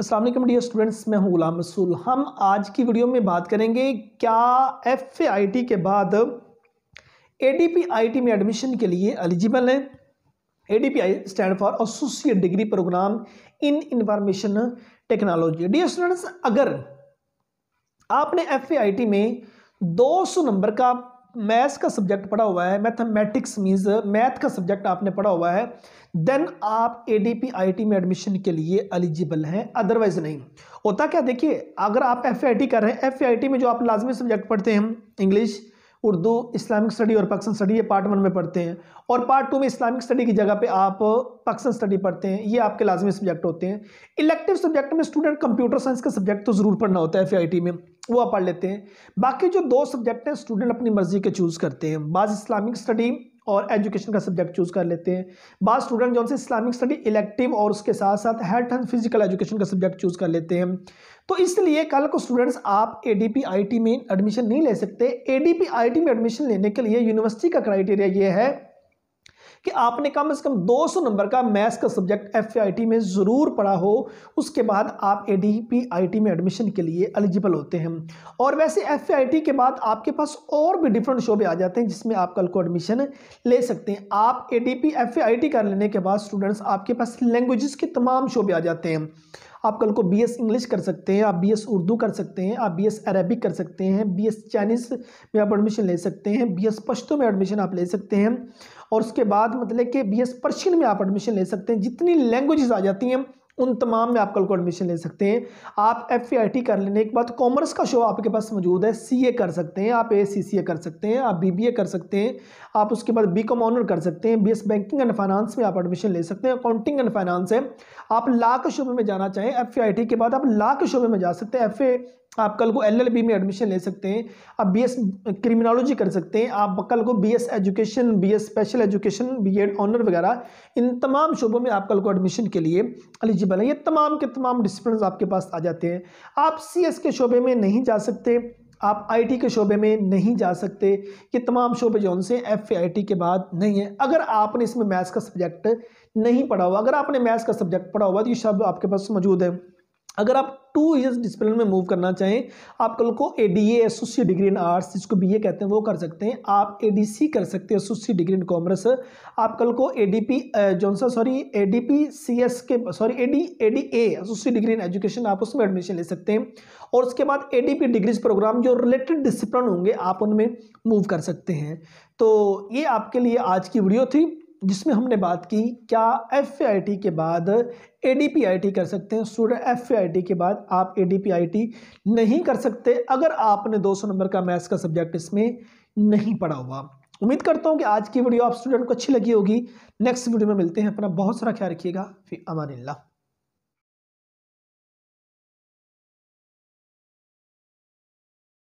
Aslam dear students मैं हूँ गुलाम रसूल हम आज की वीडियो में बात करेंगे क्या एफ आई टी के बाद A D P I T में एडमिशन के लिए एलिजिबल है A D P I stand for associate degree program in information technology dear students अगर आपने एफ आई टी में 200 नंबर का मैथ्स का सब्जेक्ट पढ़ा हुआ है मैथमेटिक्स मीन्स मैथ का सब्जेक्ट आपने पढ़ा हुआ है देन आप A D P I T में एडमिशन के लिए एलिजिबल हैं अदरवाइज नहीं होता क्या देखिए अगर आप एफ आई टी कर रहे हैं एफ आई टी में जो आप लाजमी सब्जेक्ट पढ़ते हैं इंग्लिश उर्दू इस्लामिक स्टडी और पाकिस्तान स्टडी ये पार्ट वन में पढ़ते हैं और पार्ट टू में इस्लामिक स्टडी की जगह पे आप पाकिस्तान स्टडी पढ़ते हैं ये आपके लाजमी सब्जेक्ट होते हैं इलेक्टिव सब्जेक्ट में स्टूडेंट कंप्यूटर साइंस का सब्जेक्ट तो ज़रूर पढ़ना होता है एफ में वो आप पढ़ लेते हैं बाकी जो दो सब्जेक्ट हैं स्टूडेंट अपनी मर्जी के चूज़ करते हैं बाज़ इस्लामिक स्टडी और एजुकेशन का सब्जेक्ट चूज़ कर लेते हैं बाद स्टूडेंट जो इस्लामिक स्टडी इलेक्टिव और उसके साथ साथ हेल्थ एंड फिजिकल एजुकेशन का सब्जेक्ट चूज़ कर लेते हैं तो इसलिए कल को स्टूडेंट्स आप A D P I T में एडमिशन नहीं ले सकते A D P I T में एडमिशन लेने के लिए यूनिवर्सिटी का क्राइटेरिया ये है कि आपने कम से कम 200 नंबर का मैथ्स का सब्जेक्ट एफ में ज़रूर पढ़ा हो उसके बाद आप ए डी में एडमिशन के लिए एलिजिबल होते हैं और वैसे एफ के बाद आपके पास और भी डिफरेंट शोबे आ जाते हैं जिसमें आप कल को एडमिशन ले सकते हैं आप ए डी कर लेने के बाद स्टूडेंट्स आपके पास लैंग्वेज़ के तमाम शोबे आ जाते हैं आप कल को बी इंग्लिश कर सकते हैं आप बी उर्दू कर सकते हैं आप बी अरबिक कर सकते हैं बी चाइनीज़ में आप एडमिशन ले सकते हैं बी पश्तो में एडमिशन आप ले सकते हैं और उसके बाद मतलब कि बी पर्शियन में आप एडमिशन ले सकते हैं जितनी लैंग्वेजेस आ जाती हैं उन तमाम में आप कल को एडमिशन ले सकते हैं आप एफ कर लेने के बाद कॉमर्स का शो आपके पास मौजूद है सी कर सकते हैं आप ए कर सकते हैं आप बी कर सकते हैं आप उसके बाद बी कॉम ऑनर कर सकते हैं बी बैंकिंग एंड फाइनेंस में आप एडमिशन ले सकते हैं अकाउंटिंग एंड फाइनेंस है आप लाख शोबे में जाना चाहें एफ के बाद आप लाख शोबे में जा सकते हैं एफ आप कल को एलएलबी में एडमिशन ले सकते हैं आप बीएस क्रिमिनोलॉजी कर सकते हैं आप कल को BS education BS special education BEd honour वगैरह इन तमाम शोबों में आप कल को एडमिशन के लिए एलिजिबल हैं ये तमाम के तमाम डिसिप्लिन आपके पास आ जाते हैं आप सीएस के शोबे में नहीं जा सकते आप आईटी के शोबे में नहीं जा सकते ये तमाम शोबे जो उनसे एफ आई के बाद नहीं है अगर आपने इसमें मैथ्स का सब्जेक्ट नहीं पढ़ा हुआ अगर आपने मैथ्स का सब्जेक्ट पढ़ा हुआ तो ये शब्द आपके पास मौजूद है अगर आप टू ईयर्स डिसिप्लिन में मूव करना चाहें आप कल को A D associate degree in arts जिसको बी ए कहते हैं वो कर सकते हैं आप ए डी सी कर सकते हैं एसोसिएट डिग्री इन कॉमर्स आप कल को ए डी पी जौन सा sorry A D P C S के sorry A D A D A associate degree in education आप उसमें एडमिशन ले सकते हैं और उसके बाद A D P degrees program जो रिलेटेड डिसिप्लिन होंगे आप उनमें मूव कर सकते हैं तो ये आपके लिए आज की वीडियो थी जिसमें हमने बात की क्या एफ के बाद ए कर सकते हैं स्टूडेंट एफ के बाद आप ए नहीं कर सकते अगर आपने 200 नंबर का मैथ्स का सब्जेक्ट इसमें नहीं पढ़ा हुआ उम्मीद करता हूँ कि आज की वीडियो आप स्टूडेंट को अच्छी लगी होगी नेक्स्ट वीडियो में मिलते हैं अपना बहुत सारा ख्याल रखिएगा फिर अमान